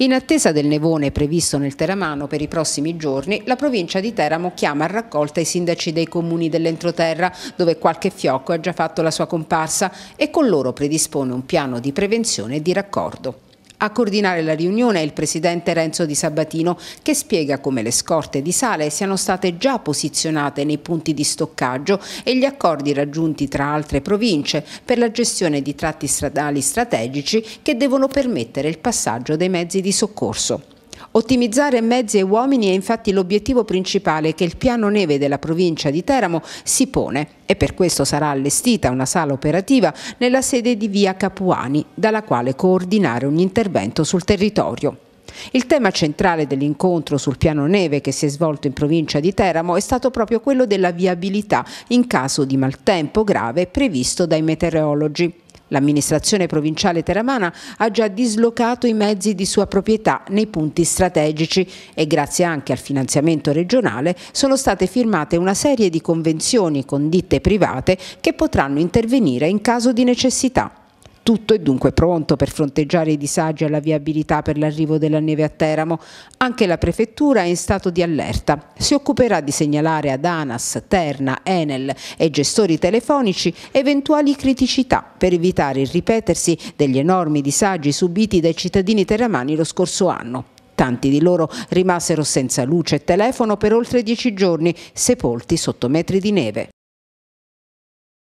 In attesa del nevone previsto nel Teramano per i prossimi giorni, la provincia di Teramo chiama a raccolta i sindaci dei comuni dell'entroterra, dove qualche fiocco ha già fatto la sua comparsa e con loro predispone un piano di prevenzione e di raccordo. A coordinare la riunione è il presidente Renzo Di Sabatino che spiega come le scorte di sale siano state già posizionate nei punti di stoccaggio e gli accordi raggiunti tra altre province per la gestione di tratti stradali strategici che devono permettere il passaggio dei mezzi di soccorso. Ottimizzare mezzi e uomini è infatti l'obiettivo principale che il piano neve della provincia di Teramo si pone e per questo sarà allestita una sala operativa nella sede di via Capuani, dalla quale coordinare ogni intervento sul territorio. Il tema centrale dell'incontro sul piano neve che si è svolto in provincia di Teramo è stato proprio quello della viabilità in caso di maltempo grave previsto dai meteorologi. L'amministrazione provinciale teramana ha già dislocato i mezzi di sua proprietà nei punti strategici e grazie anche al finanziamento regionale sono state firmate una serie di convenzioni con ditte private che potranno intervenire in caso di necessità. Tutto è dunque pronto per fronteggiare i disagi alla viabilità per l'arrivo della neve a Teramo. Anche la prefettura è in stato di allerta. Si occuperà di segnalare ad ANAS, Terna, Enel e gestori telefonici eventuali criticità per evitare il ripetersi degli enormi disagi subiti dai cittadini teramani lo scorso anno. Tanti di loro rimasero senza luce e telefono per oltre dieci giorni, sepolti sotto metri di neve.